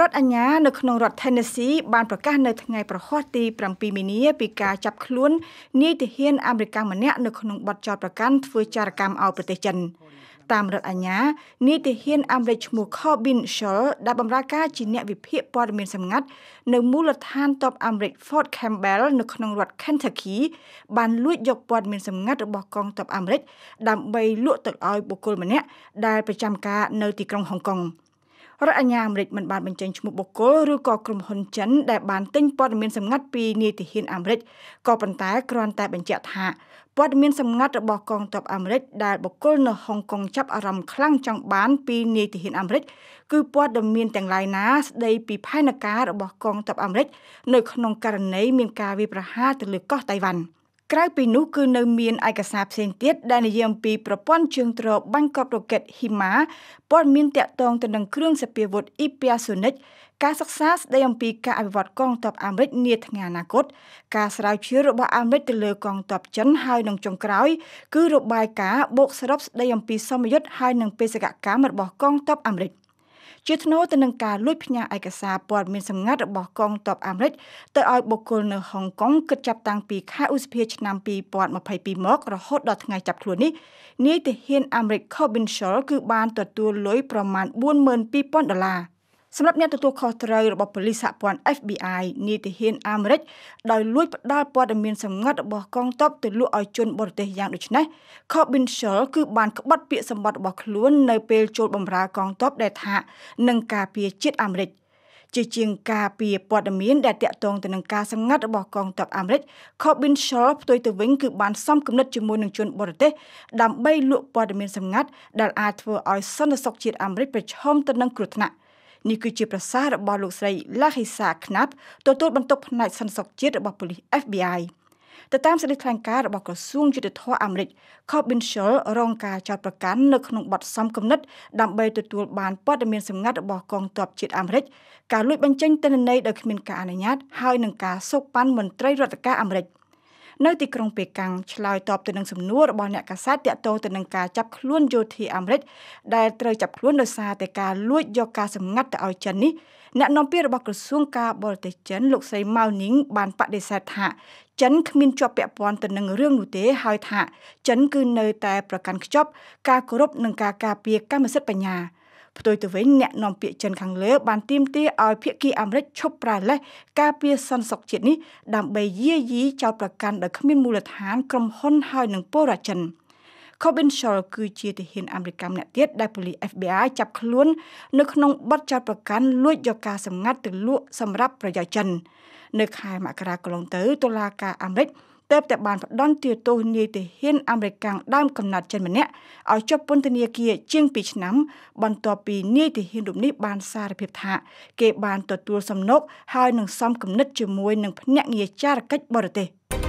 រដ្ឋអាជ្ញានៅក្នុងរដ្ឋ Tennessee បានប្រកាសនៅថ្ងៃប្រហ័សទី7មីនា ពីការចាប់ខ្លួននាយទាហានអាមេរិកម្នាក់នៅក្នុងបទចោទប្រកាន់ធ្វើចារកម្មឲ្យប្រទេសចិនតាមរដ្ឋអាជ្ញានាយទាហានអាមេរិកឈ្មោះ Corbin Shaw ដែលបម្រើការជាអ្នកវិភាគព័ត៌មានសម្ងាត់ នៅមូលដ្ឋានតបអាមេរិក Fort Campbell នៅក្នុងរដ្ឋ Kentucky បានលួចយកព័ត៌មានសម្ងាត់របស់កងទ័ពអាមេរិកដើម្បីលក់ទៅឲ្យបុគ្គលម្នាក់ដែលប្រចាំការនៅទីក្រុងហុងកុង។រដ្ឋអាជ្ញាអាមេរិកមិនបានបញ្ចេញឈ្មោះបុគ្គលឬក៏ក្រុមហ៊ុនចិន ដែលបានទិញព័ត៌មានសម្ងាត់ពីនាយទាហានអាមេរិកក៏ប៉ុន្តែគ្រាន់តែបញ្ជាក់ថាព័ត៌មានសម្ងាត់របស់កងទ័ពអាមេរិកដែលបុគ្គលនៅហុងកុងចាប់អារម្មណ៍ខ្លាំងចង់បានពីនាយទាហានអាមេរិកគឺព័ត៌មានទាំងឡាយណាស្ដីពីផែនការរបស់កងទ័ពអាមេរិកនៅក្នុងករណីមានការវាយប្រហារទៅលើកោះតៃវ៉ាន់។ក្រៅពីនោះគឺនៅមានឯកសារផ្សេងទៀតដែលនិយាយអំពីប្រព័ន្ធជើងទ្របាញ់កប់រ៉ុកេត HIMA ព័ត៌មានតាក់ទងទៅនឹងគ្រឿងសព្វាវុធ Hypersonic ការសិក្សាស្ដីអំពីការអភិវឌ្ឍកងទ័ពអាមេរិកនាថ្ងៃអនាគតការស្រាវជ្រាវរបស់អាមេរិកទៅលើកងទ័ពចិនហើយនឹងចុងក្រោយ គឺរបាយការណ៍បូកសរុបស្ដីអំពីសមយុទ្ធហើយនឹងបេសកកម្មរបស់កងទ័ពអាមេរិក។ជាថ្នូរទៅនឹងការលួចផ្ញើឯកសារព័ត៌មានសម្ងាត់របស់កងទ័ពអាមេរិកទៅឲ្យបុគ្គលនៅហុងកុងគិតចាប់តាំងពីខែឧសភាឆ្នាំ2022មករហូតដល់ថ្ងៃចាប់ខ្លួននេះនាយទាហានអាមេរិក Corbin Shaw គឺបានទទួលលុយប្រមាណ42,000ដុល្លារ។សម្រាប់អ្នកទទួលខុសត្រូវរបស់ប៉ូលីសសហព័ន្ធ FBI នីតិហានអាមេរិកដោយលួចផ្ដាល់ព័ត៌មានសម្ងាត់របស់កងទ័ពទៅលក់ឲ្យជនបរទេសយ៉ាងដូចនេះ Corbin Schall គឺបានក្បត់ ពាក្យសម្បត្តិរបស់ខ្លួន នៅពេលចូលបម្រើកងទ័ពដែលថានឹងការពារជាតិអាមេរិកជាជាងការពីព័ត៌មានដែលតាក់ទងទៅនឹងការសម្ងាត់របស់កងទ័ពអាមេរិក Corbin Shaw ផ្ទុយទៅវិញគឺបានសំគំនិតជាមួយនឹងជនបរទេសដើម្បីលក់ព័ត៌មានសម្ងាត់ដែលអាចធ្វើឲ្យសន្តិសុខជាតិអាមេរិកប្រឈមទៅនឹងគ្រោះថ្នាក់។នេះគឺជាប្រសាសន៍របស់លោកស្រី Lahisa Knapp ទទួលបន្ទុកផ្នែកសន្តិសុខជាតិរបស់ប៉ូលីស FBI ទៅតាមសេចក្តីថ្លែងការណ៍របស់ក្រសួងយុទ្ធភ័ពអាមេរិក Corbin Schell រងការចោទប្រកាន់នៅក្នុងបទសំគំនិតដើម្បីទទួលបានព័ត៌មានសម្ងាត់របស់កងទ័ពជាតិអាមេរិកការលួចបញ្ចេញទិន្នន័យដោយគ្មានការអនុញ្ញាតហើយនឹងការសូកប៉ាន់មន្ត្រីរដ្ឋការអាមេរិក។នៅទីក្រុងប៉េកាំងឆ្លើយតបទៅនឹងសំណួររបស់អ្នកកាសែតតាក់ទងទៅនឹងការចាប់ខ្លួនយោធាអាមេរិកដែលត្រូវចាប់ខ្លួនដោយសារតែការលួចយកការសម្ងាត់ទៅឲ្យចិននេះអ្នកនាំពាក្យរបស់ក្រសួងការបរទេសចិនលោកស្រីម៉ៅនីងបានបដិសេធថាចិនគ្មានជាប់ពាក់ព័ន្ធទៅនឹងរឿងនោះទេហើយថា ចិនគឺនៅតែប្រកាន់ខ្ជាប់ការគោរពនិងការការពារកម្មសិទ្ធិបញ្ញា។ផ្ទុយទៅវិញអ្នកនាំពាក្យចិនខាងលើ បានទាមទារឲ្យភាគីអាមេរិកឈប់ប្រើលេសការពារសន្តិសុខជាតិនេះដើម្បីយាយីចោទប្រកាន់ដោយគ្មានមូលដ្ឋានក្រុមហ៊ុនហើយនិងពលរដ្ឋចិន Corbin Shaw គឺជាទាហានអាមេរិកអ្នកទៀតដែលប៉ូលីស FBI ចាប់ខ្លួន នៅក្នុងបទចោទប្រកាន់លួចយកការសម្ងាត់ទៅលក់សម្រាប់ប្រយោជន៍ចិននៅខែមករាកន្លងទៅតុលាការអាមេរិកទើបតែបានផ្ដន់ទាទោសនាយទាហានអាមេរិកាំងដើមកំណត់ចិនម្នាក់ឲ្យជាប់ពន្ធនាគារជាង2ឆ្នាំ បន្ទាប់ពីនាយទាហានរូបនេះបានសារភាពថា គេបានទទួលសំណុកហើយនឹងសំគំនិតជាមួយនឹងភ្នាក់ងារចារកិច្ចបរទេស។